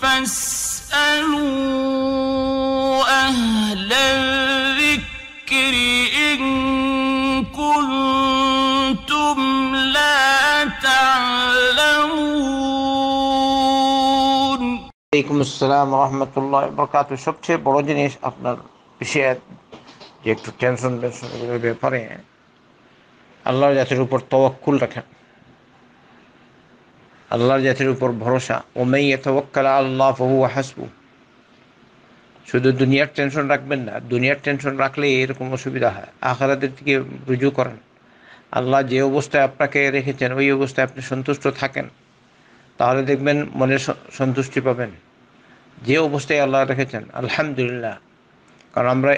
فاسألوا أهل الذكر إن كنتم لا تعلمون عليكم السلام ورحمة الله وبركاته সবচেয়ে বড় জিনিস আপনার বিষয়ের যে একটু টেনশন টেনশন এগুলোর ব্যাপারে আল্লাহ জাতির আল্লাহর জাতির উপর ভরসা ওমেই এতকাল আল্লাহ ফহু হাসবু শুধু দুনিয়ার টেনশন রাখবেন না দুনিয়ার টেনশন রাখলে এরকম অসুবিধা হয় আখারাদের দিকে রুজু করেন আল্লাহ যে অবস্থায় আপনাকে রেখেছেন ওই অবস্থায় আপনি সন্তুষ্ট থাকেন তাহলে দেখবেন মনে সন্তুষ্টি পাবেন যে অবস্থায় আল্লাহ রেখেছেন আলহামদুলিল্লাহ কারণ আমরা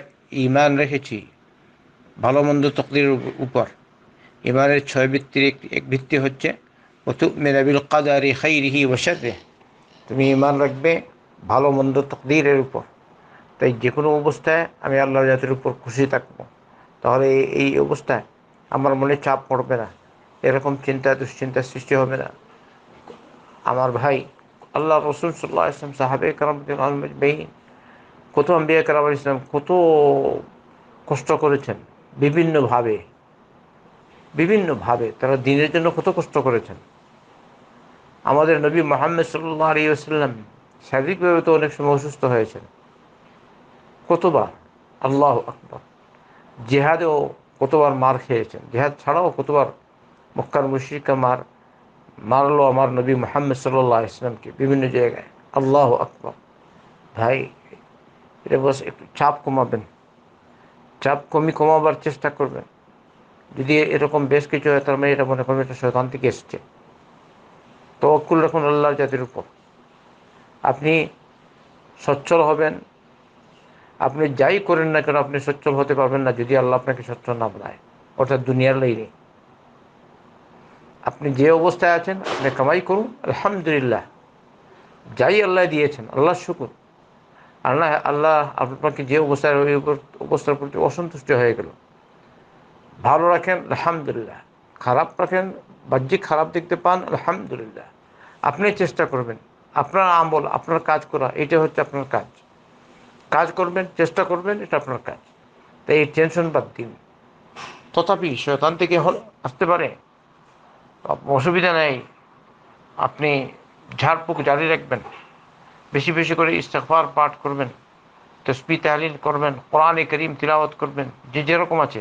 ইমান রেখেছি ভালো মন্দ তকদির উপর ইমানের ছয় ভিত্তির এক ভিত্তি হচ্ছে وتؤمن بالقدر خيره বসাতে তুমি ইমান রাখবে ভালো মন্দ তকদিরের উপর তাই যে কোনো অবস্থায় আমি আল্লাহ জাতির উপর খুশি থাকব তাহলে এই অবস্থায় আমার মনে চাপ পড়বে না এরকম চিন্তা দুশ্চিন্তা সৃষ্টি হবে না আমার ভাই আল্লাহ রসুল সাল্লাহ ইসলাম সাহাবে কালামবাহীন কত আম্বিয়া কালাম ইসলাম কত কষ্ট করেছেন বিভিন্নভাবে বিভিন্নভাবে তারা দিনের জন্য কত কষ্ট করেছেন আমাদের নবী মোহাম্মদ সাল্লাহ আলী আসাল্লাম শারীরিকভাবে তো অনেক সময় অসুস্থ হয়েছেন কতবার আল্লাহ আকবর জেহাদেও কতবার মার খেয়েছেন জেহাদ ছাড়াও কতবার মক্কার মুশিকা মার মারলো আমার নবী মোহাম্মদ সাল্লাহ ইসলামকে বিভিন্ন জায়গায় আল্লাহ আকবর ভাই এটা বস একটু চাপ কমাবেন চাপ কমি কমাবার চেষ্টা করবেন যদি এরকম বেশ কিছু হয় তার মানে এটা মনে করবেন এটা শৈতান থেকে এসছে তবক্কুল রাখুন আল্লাহ জাতির উপর আপনি সচ্ছল হবেন আপনি যাই করেন না কেন আপনি সচ্ছল হতে পারবেন না যদি আল্লাহ আপনাকে সচ্ছল না বলায় অর্থাৎ দুনিয়ার লাইনে আপনি যে অবস্থায় আছেন আপনি কামাই করুন আলহামদুলিল্লাহ যাই আল্লাহ দিয়েছেন আল্লাহ শুকুর আল্লাহ আল্লাহ আপনাকে যে অবস্থায় ওই অবস্থার প্রতি অসন্তুষ্ট হয়ে গেল ভালো রাখেন আলহামদুলিল্লাহ খারাপ রাখেন বাহ্যিক খারাপ দেখতে পান আলহামদুলিল্লাহ আপনি চেষ্টা করবেন আপনার আমল আপনার কাজ করা এটা হচ্ছে আপনার কাজ কাজ করবেন চেষ্টা করবেন এটা আপনার কাজ তাই এই টেনশন বাদ দিন তথাপি শয়তান থেকে হল আসতে পারে অসুবিধা নেই আপনি ঝাড়ফুঁক জারি রাখবেন বেশি বেশি করে ইস্তফার পাঠ করবেন তসবি তাহলিল করবেন কোরআনে করিম তিলাওয়াত করবেন যে যেরকম আছে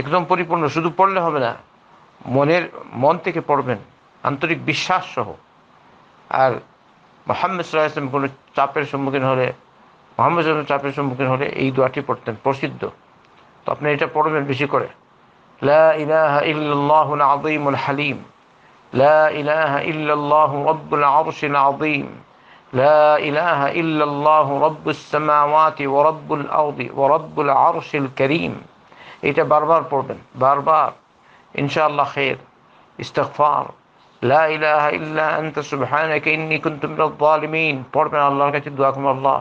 একদম পরিপূর্ণ শুধু পড়লে হবে না মনের মন থেকে পড়বেন আন্তরিক বিশ্বাস সহ আর মোহাম্মদ সাল্লাহাম কোনো চাপের সম্মুখীন হলে মোহাম্মদ চাপের সম্মুখীন হলে এই দোয়াটি পড়তেন প্রসিদ্ধ তো আপনি এটা পড়বেন বেশি করে লা ইলাহা ইল্লাল্লাহু আযীমুল হালিম লা ইলাহা ইল্লাল্লাহু রব্বুল আরশিল আযীম লা ইলাহা ইল্লাল্লাহু রব্বুস সামাওয়াতি ওয়া রব্বুল আরদি ওয়া রব্বুল আরশিল কারীম এটা বারবার পড়বেন বারবার إن شاء الله خير استغفار لا إله إلا أنت سبحانك إني كنت من الظالمين পড়বেন আল্লাহর কাছে দোয়া করুন আল্লাহ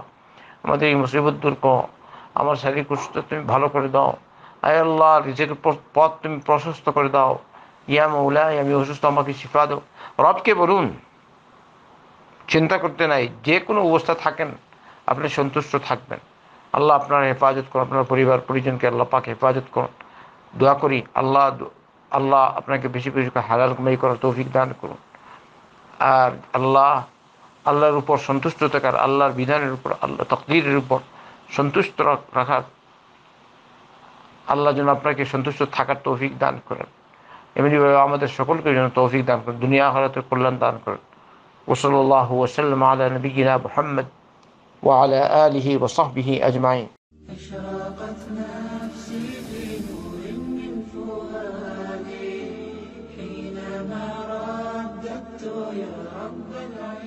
আমাদের এই মুসিবত দূর কর আমার শারীরিক অসুস্থতা তুমি ভালো করে দাও আয় আল্লাহ রিজের পথ তুমি প্রশস্ত করে দাও ইয়া মৌলাই আমি অসুস্থ আমাকে শিফা দাও রবকে বলুন চিন্তা করতে নাই যে কোনো অবস্থা থাকেন আপনি সন্তুষ্ট থাকবেন আল্লাহ আপনার হেফাজত করুন আপনার পরিবার পরিজনকে আল্লাহ পাক হেফাজত করুন দোয়া করি আল্লাহ আল্লাহ আপনাকে বেশি বেশি হালাল কমাই করার তৌফিক দান করুন আর আল্লাহ আল্লাহর উপর সন্তুষ্ট থাকার আল্লাহর বিধানের উপর আল্লাহ তকদিরের উপর সন্তুষ্ট রাখার আল্লাহ যেন আপনাকে সন্তুষ্ট থাকার তৌফিক দান করেন এমনিভাবে আমাদের সকলকে যেন তৌফিক দান করেন দুনিয়া হরাতের কল্যাণ দান করেন ওসল আল্লাহ ওসলাম আলা নবীনা মোহাম্মদ ওয়া আলা আলিহি ওসহবিহি আজমাইন Allah'ın